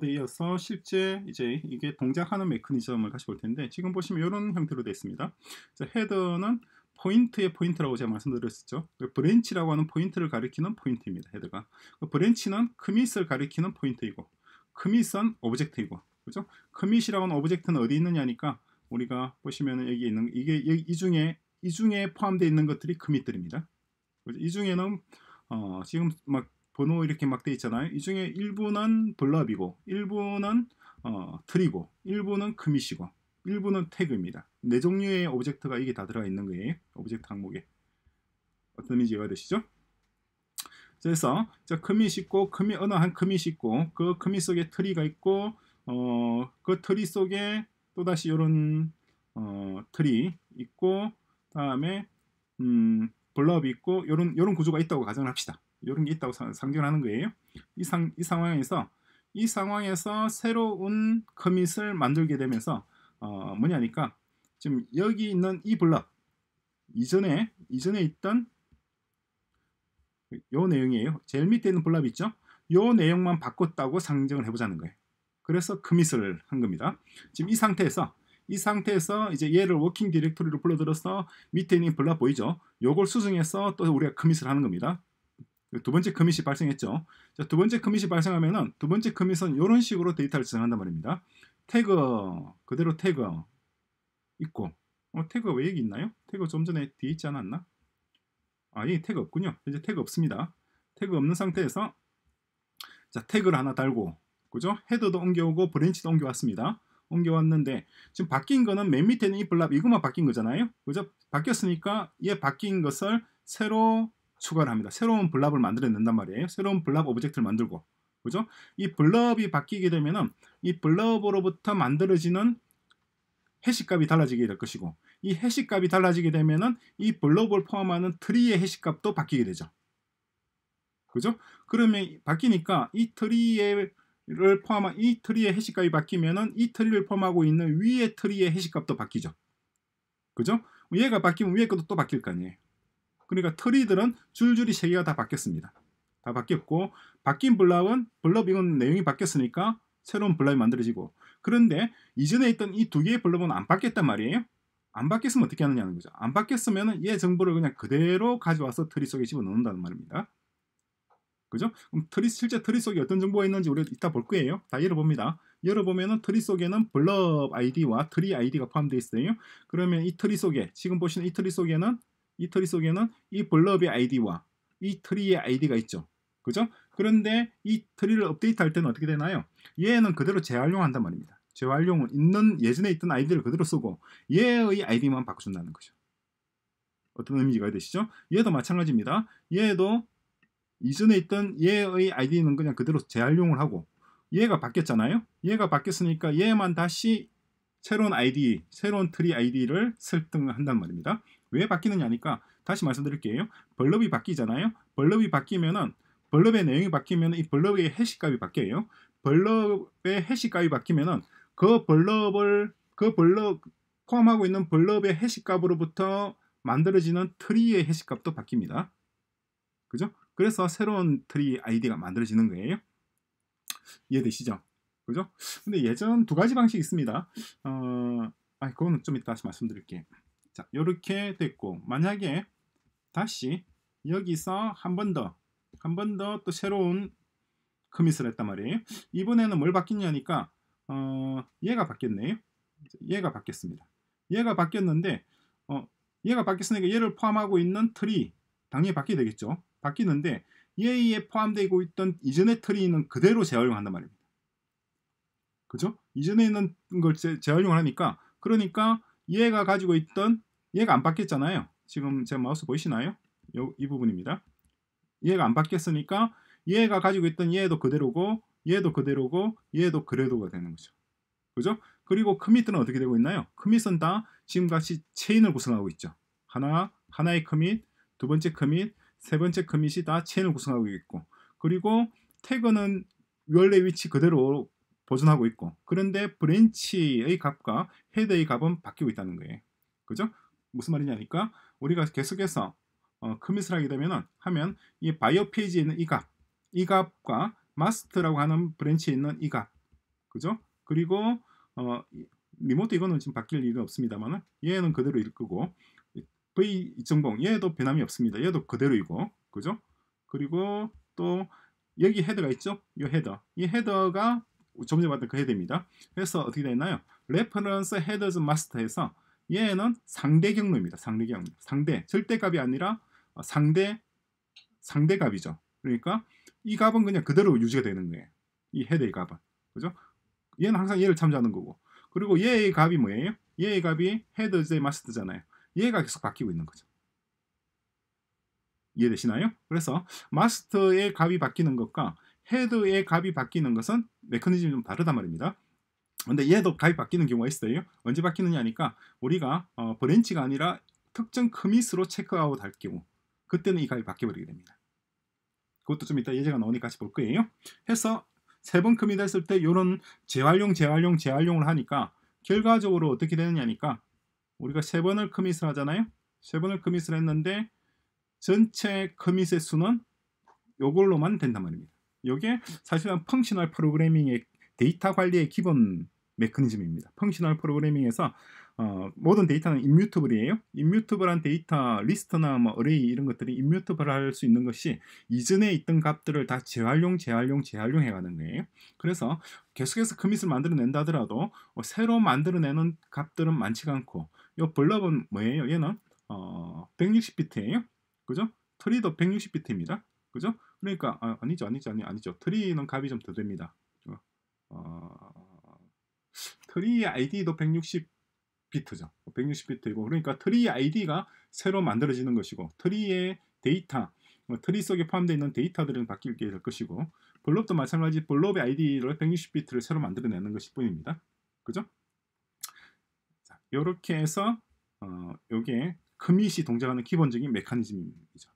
네, 이어서 실제 이제 이게 동작하는 메커니즘을 다시 볼 텐데 지금 보시면 이런 형태로 되어 있습니다. 헤더는 포인트의 포인트라고 제가 말씀드렸었죠. 그 브랜치라고 하는 포인트를 가리키는 포인트입니다. 헤더가 그 브랜치는 커밋을 가리키는 포인트이고 커밋은 오브젝트이고 그죠? 커밋이라고 하는 오브젝트는 어디 있느냐니까 우리가 보시면 여기 있는 이게 이 중에 이 중에 포함되어 있는 것들이 커밋들입니다. 이 중에는 어, 지금 막 번호 이렇게 막돼 있잖아요. 이 중에 일부는 블랍이고 일부는 어, 트리고 일부는 금이시고 일부는 태그입니다. 네 종류의 오브젝트가 이게 다 들어가 있는 거예요. 오브젝트 항목에. 어떤 의미인지 이해되시죠? 가 그래서 자, 커밋 있고 커밋 어느 한 커밋 있고 그 커밋 속에 트리가 있고 어, 그 트리 속에 또다시 이런 어, 트리 있고 다음에 음, 블럽이 있고 이런 구조가 있다고 가정합시다. 이런 게 있다고 상정하는 거예요. 이, 상, 이 상황에서 이 상황에서 새로운 커밋을 만들게 되면서 어, 뭐냐니까 지금 여기 있는 이 블럭 이전에 이전에 있던 요 내용이에요. 제일 밑에 있는 블럭 있죠? 요 내용만 바꿨다고 상정을 해보자는 거예요. 그래서 커밋을 한 겁니다. 지금 이 상태에서 이 상태에서 이제 얘를 워킹 디렉토리로 불러들어서 밑에 있는 블럭 보이죠? 요걸 수정해서 또 우리가 커밋을 하는 겁니다. 두 번째 커밋이 발생했죠. 자, 두 번째 커밋이 발생하면은 두 번째 커밋은 이런 식으로 데이터를 저장한단 말입니다. 태그 그대로 태그 있고 어, 태그왜 여기 있나요? 태그 좀 전에 뒤에 있지 않았나? 아, 예, 태그 없군요. 이제 태그 없습니다. 태그 없는 상태에서 자, 태그를 하나 달고 그죠? 헤더도 옮겨오고 브랜치도 옮겨왔습니다. 옮겨왔는데 지금 바뀐 거는 맨 밑에 있는 이 블랍 이것만 바뀐 거잖아요. 그죠? 바뀌었으니까 얘 바뀐 것을 새로 추가를 합니다. 새로운 블랍을 만들어낸단 말이에요. 새로운 블랍 오브젝트를 만들고 그죠? 이 블럽이 바뀌게 되면은 이 블럽으로부터 만들어지는 해시값이 달라지게 될 것이고 이 해시값이 달라지게 되면은 이 블럽을 포함하는 트리의 해시값도 바뀌게 되죠. 그죠? 그러면 바뀌니까 이 트리를 포함한 이 트리의 해시값이 바뀌면은 이 트리를 포함하고 있는 위의 트리의 해시값도 바뀌죠. 그죠? 얘가 바뀌면 위에 것도 또 바뀔 거 아니에요. 그러니까 트리들은 줄줄이 세 개가 다 바뀌었습니다. 다 바뀌었고 바뀐 블럭은 블럭 이건 내용이 바뀌었으니까 새로운 블럭이 만들어지고 그런데 이전에 있던 이 두 개의 블럭은 안 바뀌었단 말이에요. 안 바뀌었으면 어떻게 하느냐는 거죠. 안 바뀌었으면 얘 정보를 그냥 그대로 가져와서 트리 속에 집어넣는다는 말입니다. 그죠? 그럼 트리 실제 트리 속에 어떤 정보가 있는지 우리가 이따 볼 거예요. 다 열어봅니다. 열어보면은 트리 속에는 블럽 아이디와 트리 아이디가 포함되어 있어요. 그러면 이 트리 속에 지금 보시는 이 트리 속에는 이 트리 속에는 이 블럽의 아이디와 이 트리의 아이디가 있죠. 그죠? 그런데 이 트리를 업데이트할 때는 어떻게 되나요? 얘는 그대로 재활용한단 말입니다. 재활용은 있는 예전에 있던 아이디를 그대로 쓰고 얘의 아이디만 바꿔준다는 거죠. 어떤 의미가 되시죠? 얘도 마찬가지입니다. 얘도 이전에 있던 얘의 아이디는 그냥 그대로 재활용을 하고 얘가 바뀌었잖아요. 얘가 바뀌었으니까 얘만 다시 새로운 아이디, 새로운 트리 아이디를 설정한단 말입니다. 왜 바뀌느냐니까 다시 말씀드릴게요. 벌럽이 바뀌잖아요. 벌럽이 바뀌면은 벌럽의 내용이 바뀌면 이 벌럽의 해시값이 바뀌어요. 벌럽의 해시값이 바뀌면은 그 벌럽을 그 벌럽 포함하고 있는 벌럽의 해시값으로부터 만들어지는 트리의 해시값도 바뀝니다. 그죠? 그래서 새로운 트리 아이디가 만들어지는 거예요. 이해되시죠? 그죠? 근데 예전 두 가지 방식이 있습니다. 어, 아, 그거는 좀 이따 다시 말씀드릴게요. 자, 이렇게 됐고 만약에 다시 여기서 한 번 더, 한 번 더 또 새로운 커밋을 했단 말이에요. 이번에는 뭘 바뀌냐니까 어, 얘가 바뀌었네요. 얘가 바뀌었습니다. 얘가 바뀌었는데 어, 얘가 바뀌었으니까 얘를 포함하고 있는 트리 당연히 바뀌게 되겠죠. 바뀌는데 얘에 포함되고 있던 이전의 트리는 그대로 재활용한단 말입니다. 그죠? 이전에 있는 걸 재, 활용을 하니까 그러니까 얘가 가지고 있던 얘가 안 바뀌었잖아요. 지금 제 마우스 보이시나요? 요, 이 부분입니다. 얘가 안 바뀌었으니까 얘가 가지고 있던 얘도 그대로고 얘도 그대로고 얘도 그래도가 되는 거죠. 그죠? 그리고 커밋들은 어떻게 되고 있나요? 커밋은 다 지금같이 체인을 구성하고 있죠. 하나, 하나의 커밋, 두 번째 커밋, 세 번째 커밋이 다 체인을 구성하고 있고 그리고 태그는 원래 위치 그대로 보존하고 있고 그런데 브랜치의 값과 헤드의 값은 바뀌고 있다는 거예요. 그죠? 무슨 말이냐니까 우리가 계속해서 어, 커밋을 하게 되면 하면 이 바이오 페이지에 있는 이 값, 이 값과 마스트라고 하는 브랜치에 있는 이 값, 그죠? 그리고 어, 리모트 이거는 지금 바뀔 일은 없습니다만 얘는 그대로 읽고 V2.0 얘도 변함이 없습니다. 얘도 그대로이고 그죠? 그리고 또 여기 헤드가 있죠? 이 헤더 이 헤더가 점점 전에 봤던 그헤드입니다 그래서 어떻게 되나요? 레퍼런스 헤더즈 마스터에서 얘는 상대 경로입니다. 상대 경로. 상대 절대값이 아니라 어, 상대 상대 값이죠. 그러니까 이 값은 그냥 그대로 유지가 되는 거예요. 이 헤드의 값은. 그죠? 얘는 항상 얘를 참조하는 거고. 그리고 얘의 값이 뭐예요? 얘의 값이 헤드 의 마스터잖아요. 얘가 계속 바뀌고 있는 거죠. 이해되시나요? 그래서 마스터의 값이 바뀌는 것과 헤드의 값이 바뀌는 것은 메커니즘이 좀 다르단 말입니다. 근데 얘도 가입 바뀌는 경우가 있어요. 언제 바뀌느냐 하니까 우리가 어, 브랜치가 아니라 특정 커밋으로 체크아웃 할 경우 그때는 이 가입 바뀌어버리게 됩니다. 그것도 좀 이따 예제가 나오니까 같이 볼 거예요. 해서 세 번 커밋 했을 때 이런 재활용, 재활용, 재활용을 하니까 결과적으로 어떻게 되느냐니까 우리가 세 번을 커밋을 하잖아요. 세 번을 커밋을 했는데 전체 커밋의 수는 이걸로만 된단 말입니다. 이게 사실은 펑셔널 프로그래밍의 데이터 관리의 기본 메커니즘입니다. 펑셔널 프로그래밍에서 어, 모든 데이터는 임뮤터블이에요. 임뮤터블한 데이터 리스트나 뭐 어레이 이런 것들이 임뮤터블할 수 있는 것이 이전에 있던 값들을 다 재활용, 재활용, 재활용해 가는 거예요. 그래서 계속해서 커밋을 만들어낸다 하더라도 어, 새로 만들어내는 값들은 많지 않고 이 블럽은 뭐예요? 얘는 어, 160비트예요. 그죠? 트리도 160비트입니다. 그죠? 그러니까 아, 니죠 아니죠, 아니, 아니죠. 트리는 값이 좀 더 됩니다. 트리 id도 160 비트죠. 160 비트이고 그러니까 트리 id가 새로 만들어지는 것이고 트리의 데이터 트리 뭐 속에 포함되어 있는 데이터들은 바뀌게 될 것이고 블롭도 마찬가지 블롭의 id를 160 비트를 새로 만들어내는 것일 뿐입니다. 그죠? 자, 이렇게 해서 어, 요게 커밋이 동작하는 기본적인 메커니즘이죠.